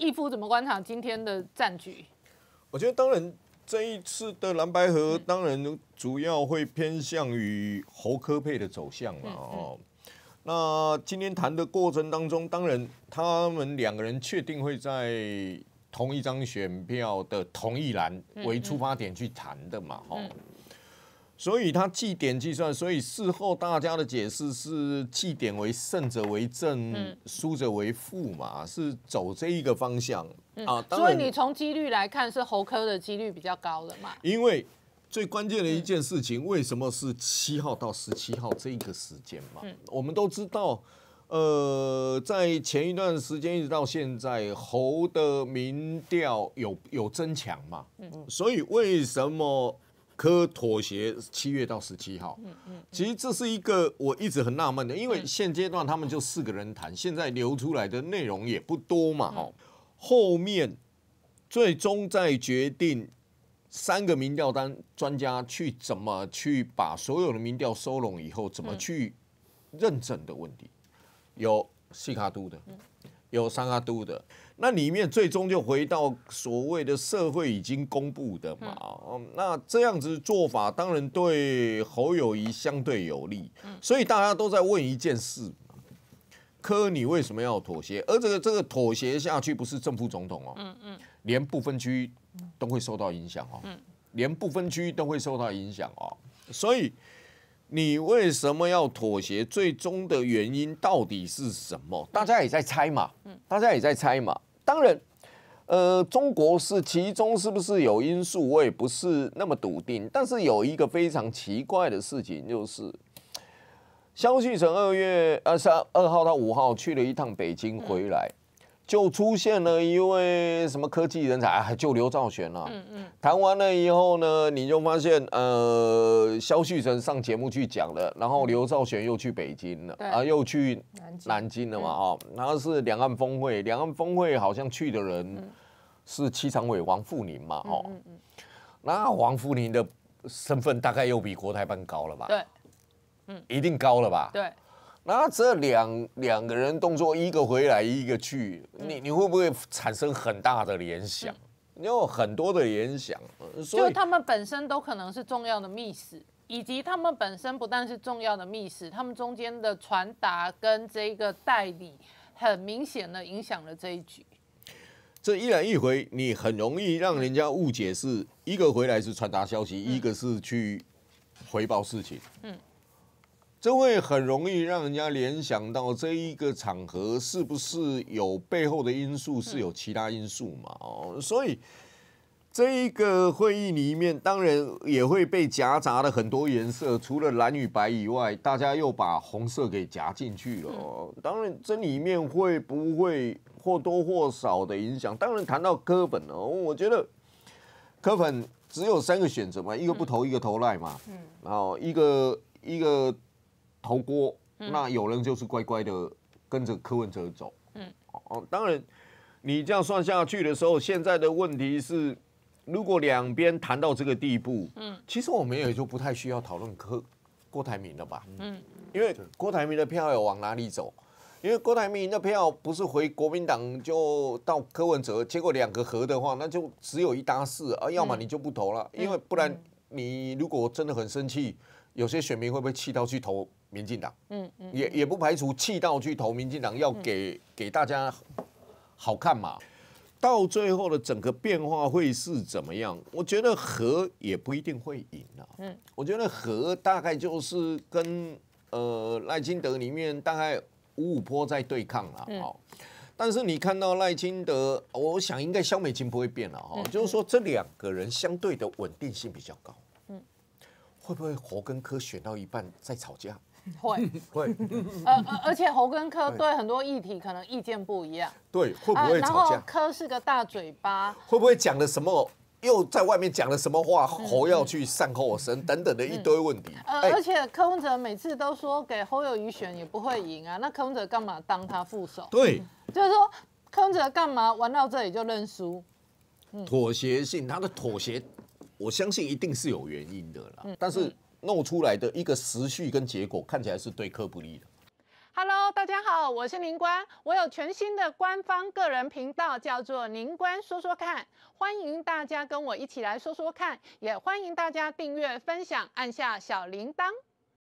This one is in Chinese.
义夫怎么观察今天的战局？我觉得当然这一次的蓝白河当然主要会偏向于侯科佩的走向了哦，那今天谈的过程当中，当然他们两个人确定会在同一张选票的同一栏为出发点去谈的嘛，哈。所以他计点计算，所以事后大家的解释是计点为胜者为正，输者为负嘛，是走这一个方向啊。所以你从几率来看，是猴科的几率比较高的嘛？因为最关键的一件事情，为什么是七号到十七号这一个时间嘛？我们都知道，呃，在前一段时间一直到现在，猴的民调有有增强嘛？嗯，所以为什么？科妥协七月到十七号，嗯嗯，其实这是一个我一直很纳闷的，因为现阶段他们就四个人谈，现在流出来的内容也不多嘛，哈，后面最终再决定三个民调单专家去怎么去把所有的民调收拢以后，怎么去认证的问题，有西卡都的。有三阿都的，那里面最终就回到所谓的社会已经公布的嘛，那这样子做法当然对侯友谊相对有利，所以大家都在问一件事，柯你为什么要妥协？而这个这个妥协下去不是正副总统哦，嗯嗯，连不分区都会受到影响哦，嗯，连不分区都会受到影响哦，所以。你为什么要妥协？最终的原因到底是什么？大家也在猜嘛，嗯，大家也在猜嘛。当然，呃，中国是其中是不是有因素，我也不是那么笃定。但是有一个非常奇怪的事情，就是肖旭成二月二十二二号到五号去了一趟北京，回来。就出现了一位什么科技人才，就刘兆玄了。嗯嗯，谈完了以后呢，你就发现，呃，肖旭晨上节目去讲了，然后刘兆玄又去北京了，啊，又去南京了嘛，哦，然后是两岸峰会，两岸峰会好像去的人是七常委王富宁嘛，哦，嗯嗯，那王富宁的身份大概又比国台办高了吧？对，嗯，一定高了吧？对。那这两两个人动作，一个回来，一个去，你你会不会产生很大的联想？你有很多的联想，就他们本身都可能是重要的密室，以及他们本身不但是重要的密室，他们中间的传达跟这个代理，很明显的影响了这一局。这一来一回，你很容易让人家误解，是一个回来是传达消息，一个是去回报事情。嗯。这会很容易让人家联想到，这一个场合是不是有背后的因素？是有其他因素嘛？哦，所以这一个会议里面，当然也会被夹杂了很多颜色，除了蓝与白以外，大家又把红色给夹进去了。当然，这里面会不会或多或少的影响？当然，谈到柯本哦，我觉得柯本只有三个选择嘛，一个不投，一个投赖嘛，嗯，然后一个一个。投锅，那有人就是乖乖的跟着柯文哲走。嗯，哦，当然，你这样算下去的时候，现在的问题是，如果两边谈到这个地步，嗯，其实我们也就不太需要讨论柯郭台铭了吧。嗯，因为郭台铭的票要往哪里走？因为郭台铭的票不是回国民党就到柯文哲，结果两个合的话，那就只有一搭四啊，要么你就不投了，因为不然你如果真的很生气。有些选民会不会气到去投民进党？嗯嗯，也也不排除气到去投民进党，要给给大家好看嘛。到最后的整个变化会是怎么样？我觉得和也不一定会赢啊。嗯，我觉得和大概就是跟呃赖清德里面大概五五坡在对抗了。嗯。但是你看到赖清德，我想应该萧美琴不会变了哈，就是说这两个人相对的稳定性比较高。会不会侯跟柯选到一半再吵架？会 会，呃，而且侯跟柯对很多议题可能意见不一样。对，会不会吵架？柯是个大嘴巴，会不会讲了什么？又在外面讲了什么话？侯要去善后，生等等的一堆问题。呃，而且柯文哲每次都说给侯友宜选也不会赢啊，那柯文哲干嘛当他副手？对，就是说柯文哲干嘛玩到这里就认输？妥协性，他的妥协。我相信一定是有原因的啦，但是弄出来的一个时序跟结果看起来是对客不利的。Hello，大家好，我是林官，我有全新的官方个人频道，叫做林官说说看，欢迎大家跟我一起来说说看，也欢迎大家订阅、分享，按下小铃铛。